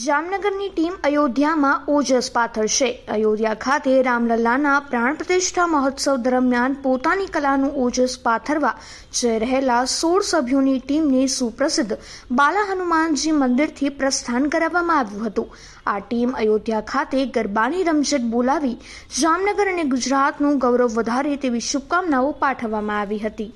જામનગરની ટીમ અયોધ્યામાં ઓજસ પાથરશે અયોધ્યા ખાતે રામલલ્લાના પ્રાણ પ્રતિષ્ઠા મહોત્સવ દરમિયાન પોતાની કલાનું ઓજસ પાથરવા જઈ રહેલા સોળ સભ્યોની ટીમને સુપ્રસિદ્ધ બાલા હનુમાનજી મંદિરથી પ્રસ્થાન કરાવવામાં આવ્યું હતું આ ટીમ અયોધ્યા ખાતે ગરબાની રમઝટ બોલાવી જામનગર અને ગુજરાતનું ગૌરવ વધારે તેવી શુભકામનાઓ પાઠવવામાં આવી હતી